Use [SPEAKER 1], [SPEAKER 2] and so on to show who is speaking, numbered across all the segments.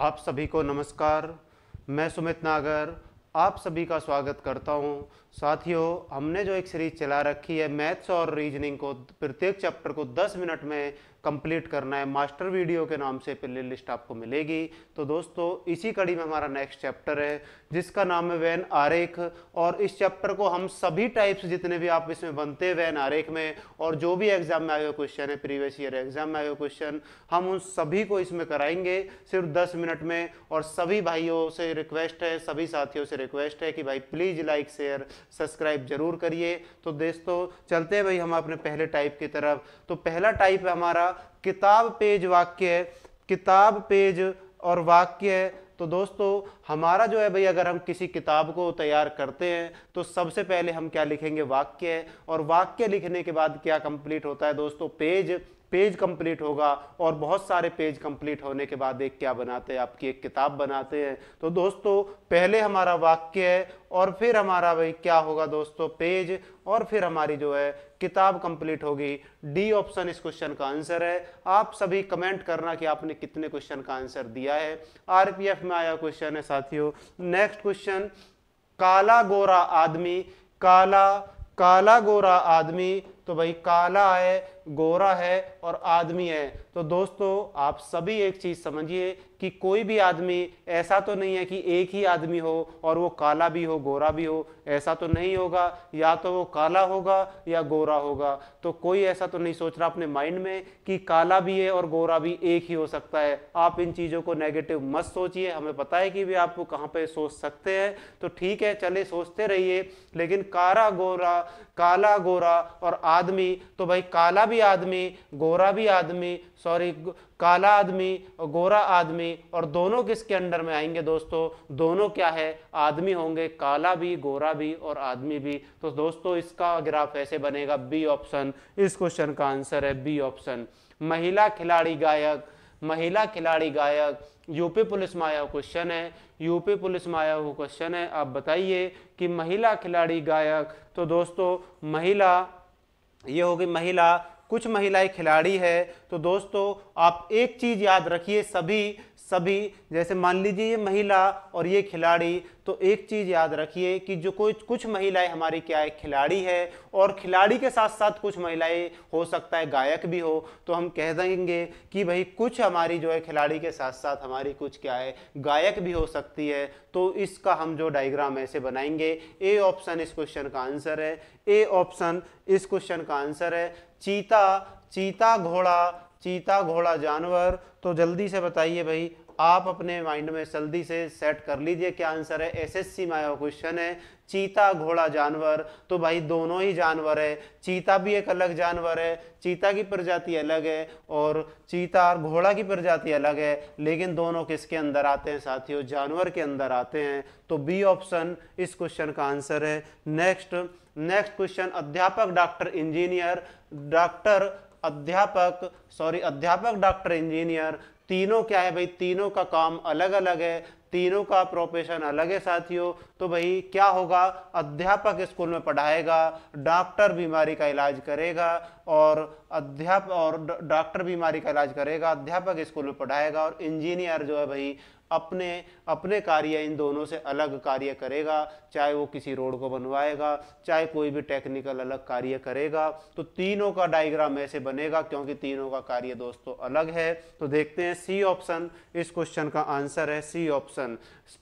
[SPEAKER 1] आप सभी को नमस्कार मैं सुमित नागर आप सभी का स्वागत करता हूं साथियों हमने जो एक सीरीज चला रखी है मैथ्स और रीजनिंग को प्रत्येक चैप्टर को 10 मिनट में कंप्लीट करना है मास्टर वीडियो के नाम से प्ले लिस्ट आपको मिलेगी तो दोस्तों इसी कड़ी में हमारा नेक्स्ट चैप्टर है जिसका नाम है वैन आरेख और इस चैप्टर को हम सभी टाइप्स जितने भी आप इसमें बनते हैं वैन आरेख में और जो भी एग्जाम में आए हुए क्वेश्चन है प्रीवियस ईयर एग्जाम में आए हुए क्वेश्चन हम उन सभी को इसमें कराएंगे सिर्फ दस मिनट में और सभी भाइयों से रिक्वेस्ट है सभी साथियों से रिक्वेस्ट है कि भाई प्लीज़ लाइक शेयर सब्सक्राइब जरूर करिए तो दोस्तों चलते हैं भाई हम अपने पहले टाइप की तरफ तो पहला टाइप है हमारा किताब पेज वाक्य है किताब पेज और वाक्य है तो दोस्तों हमारा जो है भाई अगर हम किसी किताब को तैयार करते हैं तो सबसे पहले हम क्या लिखेंगे वाक्य और वाक्य लिखने के बाद क्या कंप्लीट होता है दोस्तों पेज पेज कंप्लीट होगा और बहुत सारे पेज कंप्लीट होने के बाद एक क्या बनाते हैं आपकी एक किताब बनाते हैं तो दोस्तों पहले हमारा वाक्य है और फिर हमारा भाई क्या होगा दोस्तों पेज और फिर हमारी जो है किताब कंप्लीट होगी डी ऑप्शन इस क्वेश्चन का आंसर है आप सभी कमेंट करना कि आपने कितने क्वेश्चन का आंसर दिया है आर में आया क्वेश्चन है साथियों नेक्स्ट क्वेश्चन काला गोरा आदमी काला काला गोरा आदमी तो भाई काला है गोरा है और आदमी है तो दोस्तों आप सभी एक चीज समझिए कि कोई भी आदमी ऐसा तो नहीं है कि एक ही आदमी हो और वो काला भी हो गोरा भी हो ऐसा तो नहीं होगा या तो वो काला होगा या गोरा होगा तो कोई ऐसा तो नहीं सोच रहा अपने माइंड में कि काला भी है और गोरा भी एक ही हो सकता है आप इन चीज़ों को नेगेटिव मत सोचिए हमें पता है कि भी आप कहाँ पे सोच सकते हैं तो ठीक है चले सोचते रहिए लेकिन कारा गोरा काला गोरा और आदमी तो भाई काला भी आदमी गोरा भी आदमी सॉरी काला आदमी और गोरा आदमी और दोनों किसके अंडर में आएंगे दोस्तों दोनों क्या है आदमी होंगे काला भी गोरा भी और आदमी भी तो दोस्तों इसका ग्राफ ऐसे बनेगा बी ऑप्शन इस क्वेश्चन का आंसर है बी ऑप्शन महिला खिलाड़ी गायक महिला खिलाड़ी गायक यूपी पुलिस में आया क्वेश्चन है यूपी पुलिस में आया हुआ क्वेश्चन है आप बताइए कि महिला खिलाड़ी गायक तो दोस्तों महिला ये होगी महिला कुछ महिलाएं खिलाड़ी है तो दोस्तों आप एक चीज़ याद रखिए सभी सभी जैसे मान लीजिए ये महिला और ये खिलाड़ी तो एक चीज़ याद रखिए कि जो कोई कुछ महिलाएं हमारी क्या है खिलाड़ी है और खिलाड़ी के साथ साथ कुछ महिलाएं हो सकता है गायक भी हो तो हम कह देंगे कि भाई कुछ हमारी जो है खिलाड़ी के साथ साथ हमारी कुछ क्या है गायक भी हो सकती है तो इसका हम जो डायग्राम ऐसे बनाएंगे ए ऑप्शन इस क्वेश्चन का आंसर है ए ऑप्शन इस क्वेश्चन का आंसर है चीता चीता घोड़ा चीता घोड़ा जानवर तो जल्दी से बताइए भाई आप अपने माइंड में जल्दी से सेट कर लीजिए क्या आंसर है एसएससी में आया क्वेश्चन है चीता घोड़ा जानवर तो भाई दोनों ही जानवर है चीता भी एक अलग जानवर है चीता की प्रजाति अलग है और चीता और घोड़ा की प्रजाति अलग है लेकिन दोनों किसके अंदर आते हैं साथियों जानवर के अंदर आते हैं तो बी ऑप्शन इस क्वेश्चन का आंसर है नेक्स्ट नेक्स्ट क्वेश्चन अध्यापक डॉक्टर इंजीनियर डॉक्टर अध्यापक सॉरी अध्यापक डॉक्टर इंजीनियर तीनों क्या है भाई तीनों का काम अलग अलग है तीनों का प्रोफेशन अलग है साथियों तो भाई क्या होगा अध्यापक स्कूल में पढ़ाएगा डॉक्टर बीमारी का इलाज करेगा और अध्याप और डॉक्टर बीमारी का इलाज करेगा अध्यापक स्कूल में पढ़ाएगा और इंजीनियर जो है भाई अपने अपने कार्य इन दोनों से अलग कार्य करेगा चाहे वो किसी रोड को बनवाएगा चाहे कोई भी टेक्निकल अलग कार्य करेगा तो तीनों का डायग्राम ऐसे बनेगा क्योंकि तीनों का कार्य दोस्तों अलग है तो देखते हैं सी ऑप्शन इस क्वेश्चन का आंसर है सी ऑप्शन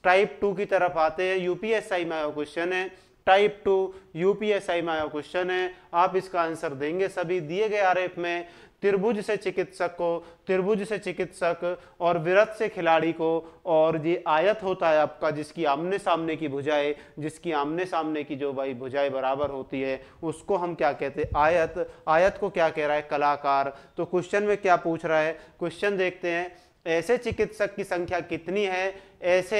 [SPEAKER 1] टाइप टू की तरफ आते हैं यूपीएसआई में क्वेश्चन है टाइप टू यूपीएसआई में क्वेश्चन है आप इसका आंसर देंगे सभी दिए गए आरएफ में त्रिभुज से चिकित्सक को त्रिभुज से चिकित्सक और विरत से खिलाड़ी को और ये आयत होता है आपका जिसकी आमने सामने की भुजाएं जिसकी आमने सामने की जो भाई भुजाएं बराबर होती है उसको हम क्या कहते हैं आयत आयत को क्या कह रहा है कलाकार तो क्वेश्चन में क्या पूछ रहा है क्वेश्चन देखते हैं ऐसे चिकित्सक की संख्या कितनी है ऐसे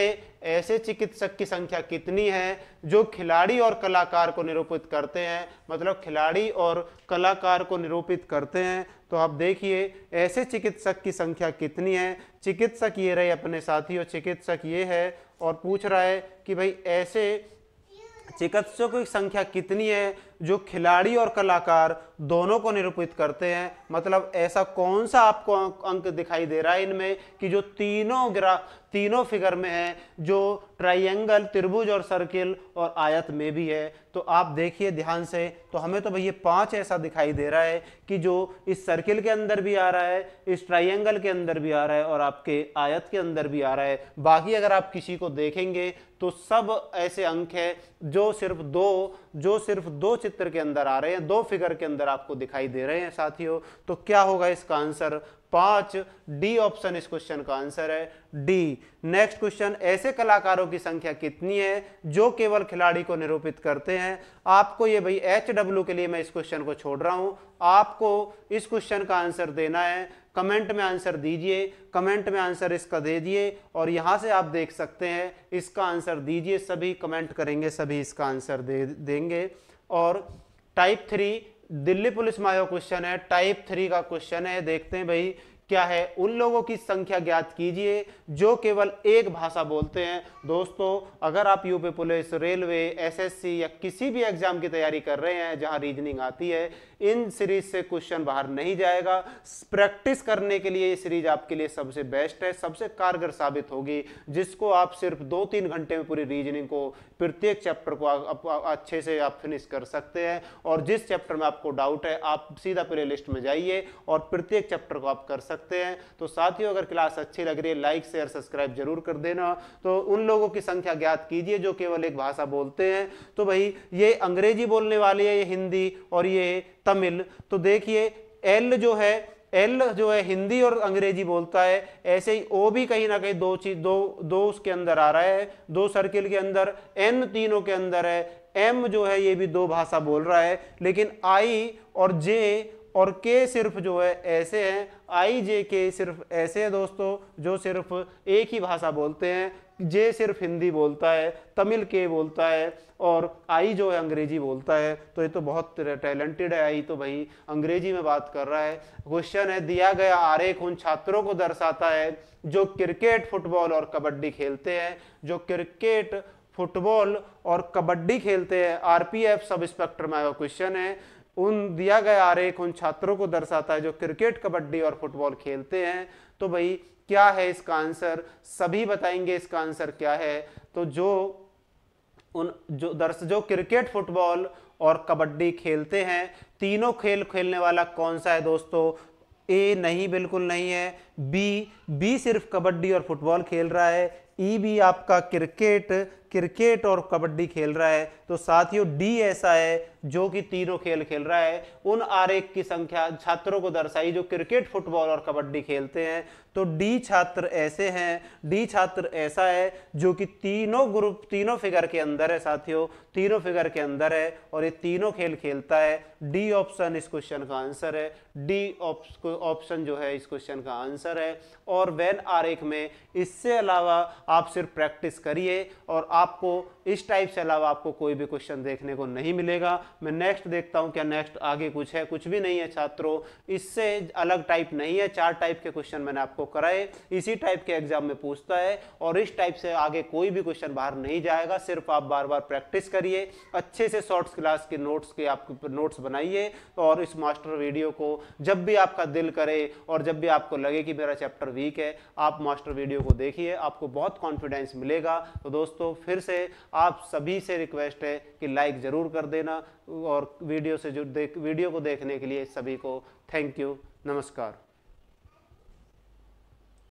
[SPEAKER 1] ऐसे चिकित्सक की संख्या कितनी है जो खिलाड़ी और कलाकार को निरूपित करते हैं मतलब खिलाड़ी और कलाकार को निरूपित करते हैं तो आप देखिए ऐसे चिकित्सक की संख्या कितनी है चिकित्सक ये रहे अपने साथी और चिकित्सक ये है और पूछ रहा है कि भाई ऐसे चिकित्सकों की संख्या कितनी है जो खिलाड़ी और कलाकार दोनों को निरूपित करते हैं मतलब ऐसा कौन सा आपको अं-, अंक दिखाई दे रहा है इनमें कि जो तीनों ग्रा तीनों फिगर में है जो ट्राइंगल त्रिभुज और सर्किल और आयत में भी है तो आप देखिए ध्यान से तो हमें तो भैया पांच ऐसा दिखाई दे रहा है कि जो इस सर्किल के अंदर भी आ रहा है इस ट्राइंगल के अंदर भी आ रहा है और आपके आयत के अंदर भी आ रहा है बाकी अगर आप किसी को देखेंगे तो सब ऐसे अंक है जो सिर्फ दो जो सिर्फ दो चित्र के अंदर आ रहे हैं दो फिगर के अंदर आपको दिखाई दे रहे हैं साथियों तो क्या होगा इसका आंसर पांच डी ऑप्शन इस क्वेश्चन का आंसर है डी नेक्स्ट क्वेश्चन ऐसे कलाकारों की संख्या कितनी है जो केवल खिलाड़ी को निरूपित करते हैं आपको ये भाई एच डब्ल्यू के लिए मैं इस क्वेश्चन को छोड़ रहा हूं आपको इस क्वेश्चन का आंसर देना है कमेंट में आंसर दीजिए कमेंट में आंसर इसका दे दिए और यहां से आप देख सकते हैं इसका आंसर दीजिए सभी कमेंट करेंगे सभी इसका आंसर दे देंगे और टाइप थ्री दिल्ली पुलिस में आया क्वेश्चन है टाइप थ्री का क्वेश्चन है देखते हैं भाई क्या है उन लोगों की संख्या ज्ञात कीजिए जो केवल एक भाषा बोलते हैं दोस्तों अगर आप यूपी पुलिस रेलवे एसएससी या किसी भी एग्जाम की तैयारी कर रहे हैं जहां रीजनिंग आती है इन सीरीज से क्वेश्चन बाहर नहीं जाएगा प्रैक्टिस करने के लिए ये सीरीज आपके लिए सबसे बेस्ट है सबसे कारगर साबित होगी जिसको आप सिर्फ दो तीन घंटे में पूरी रीजनिंग को प्रत्येक चैप्टर को अच्छे से आप फिनिश कर सकते हैं और जिस चैप्टर में आपको डाउट है आप सीधा प्ले लिस्ट में जाइए और प्रत्येक चैप्टर को आप कर सकते सकते हैं तो साथियों अगर क्लास अच्छी लग रही है लाइक शेयर सब्सक्राइब जरूर कर देना तो उन लोगों की संख्या ज्ञात कीजिए जो केवल एक भाषा बोलते हैं तो भाई ये अंग्रेजी बोलने वाली है ये हिंदी और ये तमिल तो देखिए एल जो है एल जो है हिंदी और अंग्रेजी बोलता है ऐसे ही ओ भी कहीं ना कहीं दो चीज दो दो उसके अंदर आ रहा है दो सर्किल के अंदर एन तीनों के अंदर है एम जो है ये भी दो भाषा बोल रहा है लेकिन आई और जे और के सिर्फ जो है ऐसे हैं आई जे के सिर्फ ऐसे हैं दोस्तों जो सिर्फ एक ही भाषा बोलते हैं जे सिर्फ हिंदी बोलता है तमिल के बोलता है और आई जो है अंग्रेजी बोलता है तो ये तो बहुत टैलेंटेड है आई तो भाई अंग्रेजी में बात कर रहा है क्वेश्चन है दिया गया आरेख उन छात्रों को दर्शाता है जो क्रिकेट फुटबॉल और कबड्डी खेलते हैं जो क्रिकेट फुटबॉल और कबड्डी खेलते हैं आरपीएफ सब इंस्पेक्टर में क्वेश्चन है उन दिया गया आरेख उन छात्रों को दर्शाता है जो क्रिकेट कबड्डी और फुटबॉल खेलते हैं तो भाई क्या है इसका आंसर सभी बताएंगे इसका आंसर क्या है तो जो उन जो दर्श जो क्रिकेट फुटबॉल और कबड्डी खेलते हैं तीनों खेल खेलने वाला कौन सा है दोस्तों ए नहीं बिल्कुल नहीं है बी बी सिर्फ कबड्डी और फुटबॉल खेल रहा है ई e भी आपका क्रिकेट क्रिकेट और कबड्डी खेल रहा है तो साथियों डी ऐसा है जो कि तीनों खेल खेल रहा है उन आर एक की संख्या छात्रों को दर्शाई जो क्रिकेट फुटबॉल और कबड्डी खेलते हैं तो डी छात्र ऐसे हैं डी छात्र ऐसा है जो कि तीनों ग्रुप तीनों फिगर के अंदर है साथियों तीनों फिगर के अंदर है और ये तीनों खेल खेलता है डी ऑप्शन इस क्वेश्चन का आंसर है डी ऑप्शन जो है इस क्वेश्चन का आंसर है और आर आरेख में इससे अलावा आप सिर्फ प्रैक्टिस करिए और आपको इस टाइप से अलावा आपको कोई भी क्वेश्चन देखने को नहीं मिलेगा मैं नेक्स्ट देखता हूँ क्या नेक्स्ट आगे कुछ है कुछ भी नहीं है छात्रों इससे अलग टाइप नहीं है चार टाइप के क्वेश्चन मैंने आपको कराए इसी टाइप के एग्जाम में पूछता है और इस टाइप से आगे कोई भी क्वेश्चन बाहर नहीं जाएगा सिर्फ आप बार बार प्रैक्टिस करिए अच्छे से शॉर्ट्स क्लास के नोट्स के आप नोट्स बनाइए और इस मास्टर वीडियो को जब भी आपका दिल करे और जब भी आपको लगे कि मेरा चैप्टर वीक है आप मास्टर वीडियो को देखिए आपको बहुत कॉन्फिडेंस मिलेगा तो दोस्तों फिर से आप सभी से रिक्वेस्ट है कि लाइक ज़रूर कर देना और वीडियो से जो देख वीडियो को देखने के लिए सभी को थैंक यू नमस्कार